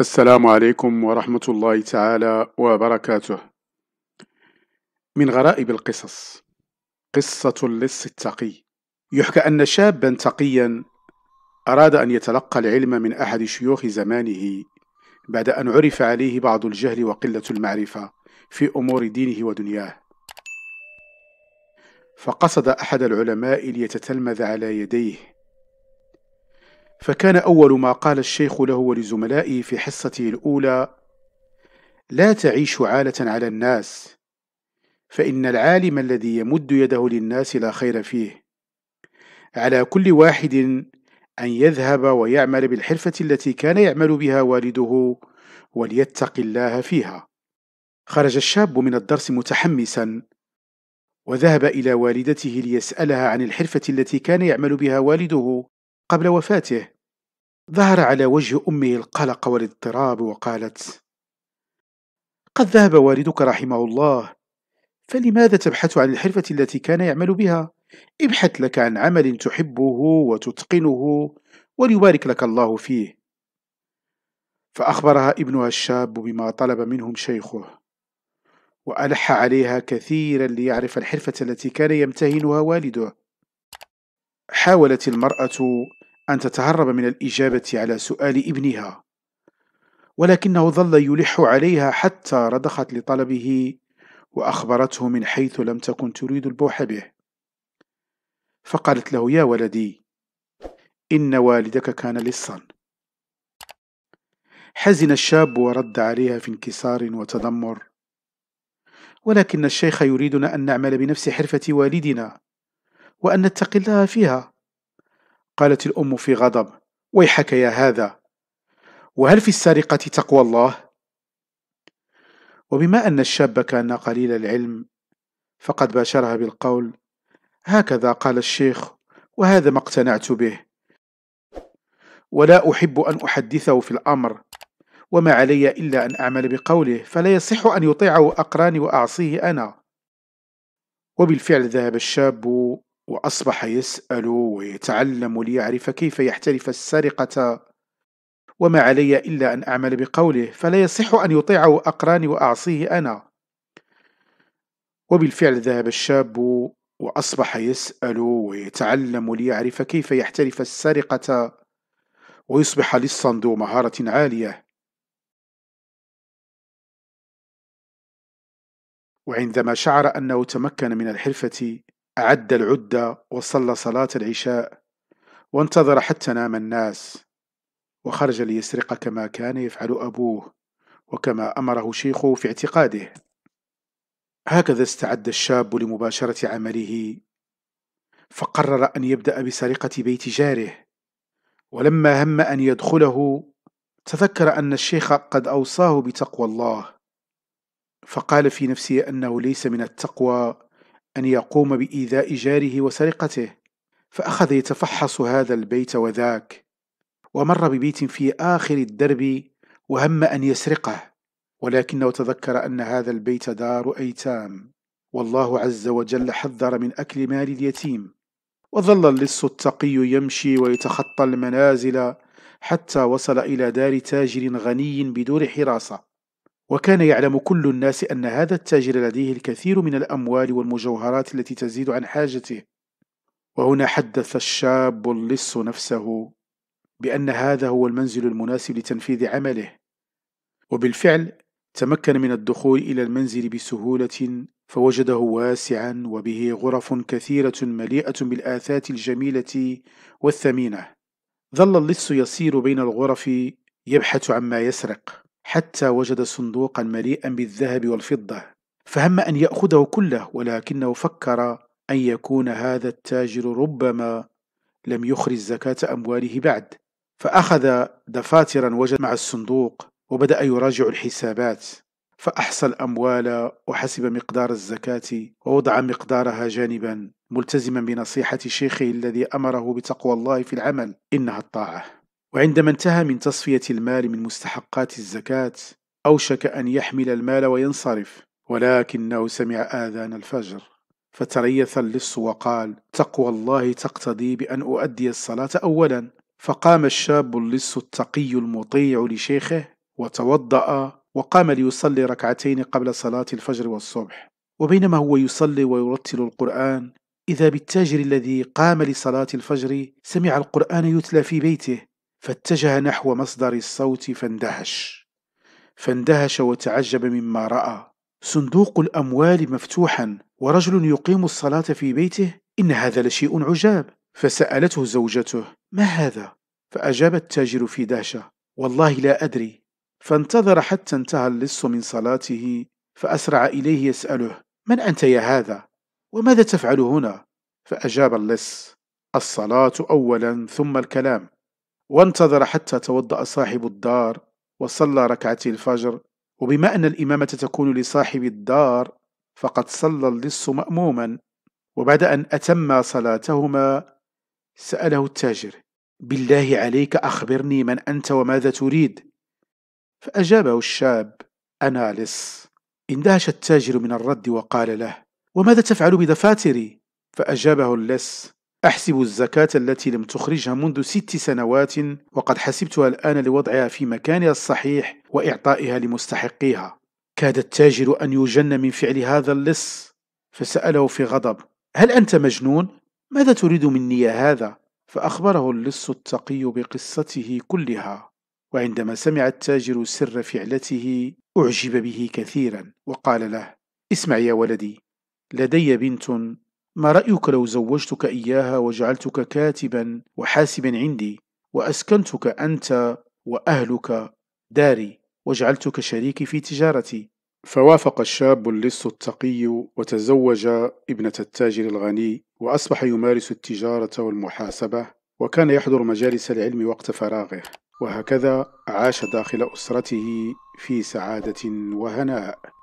السلام عليكم ورحمة الله تعالى وبركاته. من غرائب القصص قصة اللص التقي. يحكى أن شابا تقيا أراد أن يتلقى العلم من أحد شيوخ زمانه بعد أن عرف عليه بعض الجهل وقلة المعرفة في أمور دينه ودنياه. فقصد أحد العلماء ليتتلمذ على يديه فكان أول ما قال الشيخ له ولزملائه في حصته الأولى لا تعيش عالة على الناس فإن العالم الذي يمد يده للناس لا خير فيه على كل واحد أن يذهب ويعمل بالحرفة التي كان يعمل بها والده وليتق الله فيها خرج الشاب من الدرس متحمسا وذهب إلى والدته ليسألها عن الحرفة التي كان يعمل بها والده قبل وفاته ظهر على وجه أمه القلق والاضطراب وقالت قد ذهب والدك رحمه الله فلماذا تبحث عن الحرفة التي كان يعمل بها؟ ابحث لك عن عمل تحبه وتتقنه وليبارك لك الله فيه فأخبرها ابنها الشاب بما طلب منهم شيخه وألح عليها كثيرا ليعرف الحرفة التي كان يمتهنها والده حاولت المرأة أن تتهرب من الإجابة على سؤال ابنها ولكنه ظل يلح عليها حتى رضخت لطلبه وأخبرته من حيث لم تكن تريد البوح به فقالت له يا ولدي إن والدك كان لصا حزن الشاب ورد عليها في انكسار وتذمر ولكن الشيخ يريدنا أن نعمل بنفس حرفة والدنا وأن نتقي الله فيها قالت الأم في غضب ويحك يا هذا وهل في السرقة تقوى الله؟ وبما أن الشاب كان قليل العلم فقد باشرها بالقول هكذا قال الشيخ وهذا ما اقتنعت به ولا أحب أن أحدثه في الأمر وما علي إلا أن أعمل بقوله فلا يصح أن يطيعه أقراني وأعصيه أنا وبالفعل ذهب الشاب وأصبح يسأل ويتعلم ليعرف كيف يحترف السرقة وما علي إلا أن أعمل بقوله فلا يصح أن يطيعه أقراني وأعصيه أنا وبالفعل ذهب الشاب وأصبح يسأل ويتعلم ليعرف كيف يحترف السرقة ويصبح لصا ذو مهارة عالية وعندما شعر أنه تمكن من الحرفة أعد العدة وصلى صلاة العشاء وانتظر حتى نام الناس وخرج ليسرق كما كان يفعل أبوه وكما أمره شيخه في اعتقاده هكذا استعد الشاب لمباشرة عمله فقرر أن يبدأ بسرقة بيت جاره ولما هم أن يدخله تذكر أن الشيخ قد أوصاه بتقوى الله فقال في نفسه أنه ليس من التقوى أن يقوم بإيذاء جاره وسرقته فأخذ يتفحص هذا البيت وذاك ومر ببيت في آخر الدرب وهم أن يسرقه ولكنه تذكر أن هذا البيت دار أيتام والله عز وجل حذر من أكل مال اليتيم وظل اللص التقي يمشي ويتخطى المنازل حتى وصل إلى دار تاجر غني بدون حراسة وكان يعلم كل الناس أن هذا التاجر لديه الكثير من الأموال والمجوهرات التي تزيد عن حاجته وهنا حدث الشاب اللص نفسه بأن هذا هو المنزل المناسب لتنفيذ عمله وبالفعل تمكن من الدخول إلى المنزل بسهولة فوجده واسعا وبه غرف كثيرة مليئة بالآثاث الجميلة والثمينة ظل اللص يسير بين الغرف يبحث عما يسرق حتى وجد صندوقا مليئا بالذهب والفضة فهم أن يأخذه كله ولكنه فكر أن يكون هذا التاجر ربما لم يخرج زكاة أمواله بعد فأخذ دفاترا وجد مع الصندوق وبدأ يراجع الحسابات فأحصى الأموال وحسب مقدار الزكاة ووضع مقدارها جانبا ملتزما بنصيحة شيخه الذي أمره بتقوى الله في العمل إنها الطاعة وعندما انتهى من تصفية المال من مستحقات الزكاة أوشك أن يحمل المال وينصرف ولكنه سمع آذان الفجر فتريث اللص وقال تقوى الله تقتضي بأن أؤدي الصلاة أولا فقام الشاب اللص التقي المطيع لشيخه وتوضأ وقام ليصلي ركعتين قبل صلاة الفجر والصبح وبينما هو يصلي ويرتل القرآن إذا بالتاجر الذي قام لصلاة الفجر سمع القرآن يتلى في بيته فاتجه نحو مصدر الصوت فاندهش فاندهش وتعجب مما راى صندوق الاموال مفتوحا ورجل يقيم الصلاه في بيته ان هذا لشيء عجاب فسالته زوجته ما هذا فاجاب التاجر في دهشه والله لا ادري فانتظر حتى انتهى اللص من صلاته فاسرع اليه يساله من انت يا هذا وماذا تفعل هنا فاجاب اللص الصلاه اولا ثم الكلام وانتظر حتى توضأ صاحب الدار وصلى ركعتي الفجر وبما أن الإمامة تكون لصاحب الدار فقد صلى اللص مأموما وبعد أن أتما صلاتهما سأله التاجر بالله عليك أخبرني من أنت وماذا تريد فأجابه الشاب أنا لص اندهش التاجر من الرد وقال له وماذا تفعل بدفاتري؟ فأجابه اللص أحسب الزكاة التي لم تخرجها منذ ست سنوات وقد حسبتها الآن لوضعها في مكانها الصحيح وإعطائها لمستحقيها كاد التاجر أن يجن من فعل هذا اللص فسأله في غضب هل أنت مجنون؟ ماذا تريد مني هذا؟ فأخبره اللص التقي بقصته كلها وعندما سمع التاجر سر فعلته أعجب به كثيرا وقال له اسمع يا ولدي لدي بنت ما رأيك لو زوجتك إياها وجعلتك كاتبا وحاسبا عندي وأسكنتك أنت وأهلك داري وجعلتك شريكي في تجارتي فوافق الشاب اللص التقي وتزوج ابنة التاجر الغني وأصبح يمارس التجارة والمحاسبة وكان يحضر مجالس العلم وقت فراغه وهكذا عاش داخل أسرته في سعادة وهناء